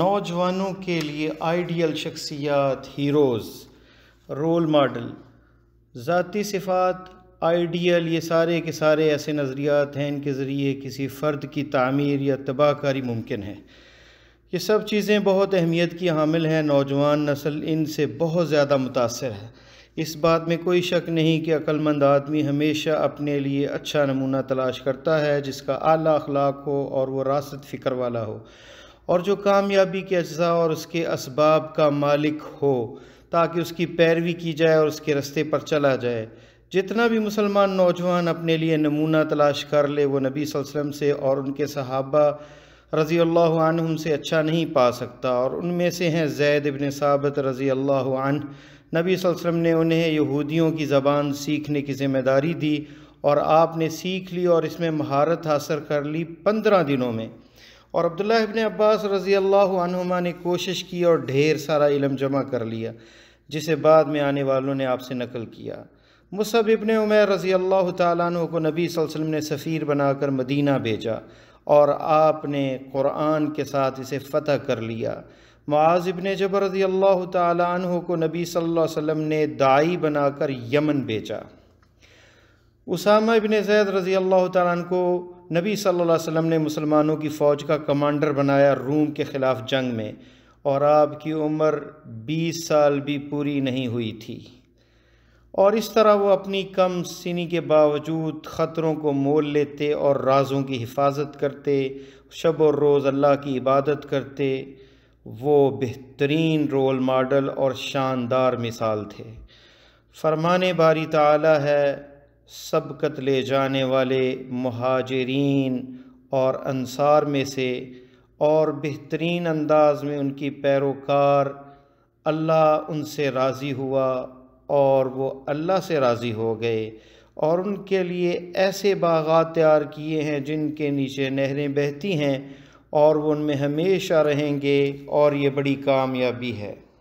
नौजवानों के लिए आइडियल शख्सियात हीरोज़ रोल मॉडल ज़ाती सिफात आइडियल ये सारे के सारे ऐसे नज़रियात हैं इनके ज़रिए किसी फ़र्द की तमीर या तबाहकारी मुमकिन है ये सब चीज़ें बहुत अहमियत की हामिल हैं नौजवान नस्ल इनसे बहुत ज़्यादा मुतासर है इस बात में कोई शक नहीं कि अक्लमंद आदमी हमेशा अपने लिए अच्छा नमूना तलाश करता है जिसका आला अखलाक हो और वह रास्त फ़िक्र वाला हो और जो कामयाबी के अज्जा और उसके इसबाब का मालिक हो ताकि उसकी पैरवी की जाए और उसके रस्ते पर चला जाए जितना भी मुसलमान नौजवान अपने लिए नमूना तलाश कर ले वो नबी वसल्लम से और उनके सहाबा रज़ी अल्लाह से अच्छा नहीं पा सकता और उनमें से हैं जैद इबन साबत रज़ी अल्लाह नबी वसल्लम ने उन्हें यहूदियों की ज़बान सीखने की ज़िम्मेदारी दी और आपने सीख ली और इसमें महारत हासिल कर ली पंद्रह दिनों में और अब्दुल्ला इबन अब्बास रज़ी अल्लाहुमा ने कोशिश की और ढेर सारा इलम जमा कर लिया जिसे बाद में आने वालों ने आपसे नकल किया मुसब इबन उमर रज़ी अल्लाह तु को नबी वसल्लम ने सफ़ीर बनाकर मदीना भेजा और आपने क़ुरान के साथ इसे फ़तह कर लिया मुआज़ इबन जब रज़ी अल्लाह तु को नबी सल्लल्लाहु ने दाई बनाकर यमन भेजा उसामा इबन जैद रज़ी अल्लाह तु को नबी सल्लल्लाहु अलैहि वसल्लम ने मुसलमानों की फ़ौज का कमांडर बनाया रूम के ख़िलाफ़ जंग में और आपकी उम्र 20 साल भी पूरी नहीं हुई थी और इस तरह वो अपनी कम सीनी के बावजूद ख़तरों को मोल लेते और राज़ों की हिफाजत करते शब और रोज़ अल्लाह की इबादत करते वो बेहतरीन रोल मॉडल और शानदार मिसाल थे फरमान बारी ताला है सबकत ले जाने वाले महाजरीन और अनसार में से और बेहतरीन अंदाज में उनकी पैरोकार अल्लाह उनसे राज़ी हुआ और वो अल्लाह से राज़ी हो गए और उनके लिए ऐसे बागात तैयार किए हैं जिनके नीचे नहरें बहती हैं और वो उनमें हमेशा रहेंगे और ये बड़ी कामयाबी है